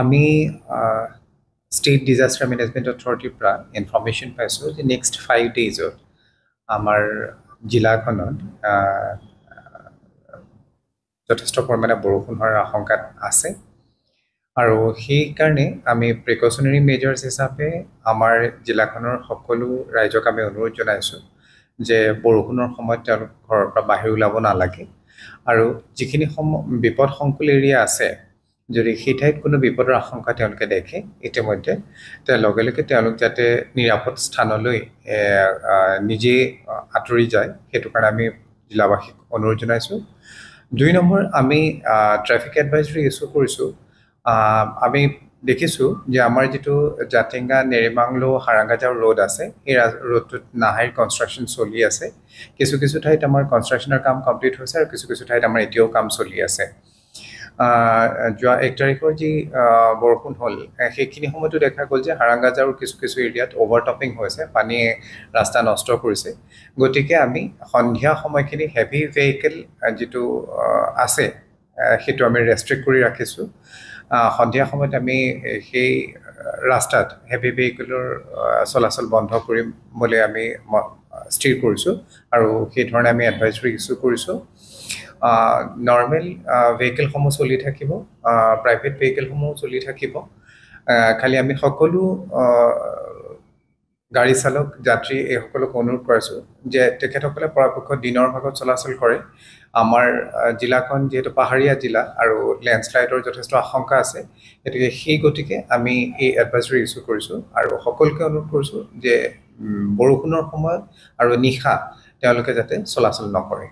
আমি state disaster management অথৰিটিৰ পৰা information পাইছোঁ যে নেক্সট ফাইভ ডেইজত আমাৰ জিলাখনত যথেষ্ট পৰিমাণে বৰষুণ হোৱাৰ আশংকাত আছে আৰু সেইকাৰণে আমি প্ৰিকশ্যনেৰী মেজাৰ্ছ হিচাপে আমাৰ জিলাখনৰ সকলো ৰাইজক আমি অনুৰোধ জনাইছোঁ যে বৰষুণৰ সময়ত তেওঁলোক ঘৰৰ পৰা বাহিৰ ওলাব নালাগে আৰু যিখিনি সম বিপদসংকুল এৰিয়া আছে যদি সেই ঠাইত কোনো বিপদৰ আশংকা তেওঁলোকে দেখে ইতিমধ্যে তেওঁ লগে লগে তেওঁলোক যাতে নিৰাপদ স্থানলৈ নিজেই আঁতৰি যায় সেইটো কাৰণে আমি জিলাবাসীক অনুৰোধ জনাইছোঁ দুই নম্বৰ আমি ট্ৰেফিক এডভাইজৰি ইছ্যু কৰিছোঁ আমি দেখিছোঁ যে আমাৰ যিটো জাতিংগা নেৰিমাংলো হাৰাংগাজাও ৰোড আছে সেই ৰোডটোত নাহাইৰ কনষ্ট্ৰাকশ্যন চলি আছে কিছু কিছু ঠাইত আমাৰ কনষ্ট্ৰাকশ্যনৰ কাম কমপ্লিট হৈছে আৰু কিছু কিছু ঠাইত আমাৰ এতিয়াও কাম চলি আছে যোৱা এক তাৰিখৰ যি বৰষুণ হ'ল সেইখিনি সময়তো দেখা গ'ল যে হাৰাংগাজাৰৰ কিছু কিছু এৰিয়াত অভাৰটপিং হৈছে পানীয়ে ৰাস্তা নষ্ট কৰিছে গতিকে আমি সন্ধিয়া সময়খিনি হেভি ভেহিকেল যিটো আছে সেইটো আমি ৰেষ্ট্ৰিক্ট কৰি ৰাখিছোঁ সন্ধিয়া সময়ত আমি সেই ৰাস্তাত হেভি ভেহিকেলৰ চলাচল বন্ধ কৰিম বুলি আমি স্থিৰ কৰিছোঁ আৰু সেইধৰণে আমি এডভাইজৰি ইছ্যু কৰিছোঁ নৰ্মেল ভেহিকেলসমূহ চলি থাকিব প্ৰাইভেট ভেহিকেলসমূহ চলি থাকিব খালি আমি সকলো গাড়ী চালক যাত্ৰী এইসকলক অনুৰোধ কৰিছোঁ যে তেখেতসকলে পৰাপক্ষত দিনৰ ভাগত চলাচল কৰে আমাৰ জিলাখন যিহেতু পাহাৰীয়া জিলা আৰু লেণ্ডশ্লাইডৰ যথেষ্ট আশংকা আছে গতিকে সেই গতিকে আমি এই এডভাইজৰি ইছ্যু কৰিছোঁ আৰু সকলোকে অনুৰোধ কৰিছোঁ যে বৰষুণৰ সময়ত আৰু নিশা তেওঁলোকে যাতে চলাচল নকৰে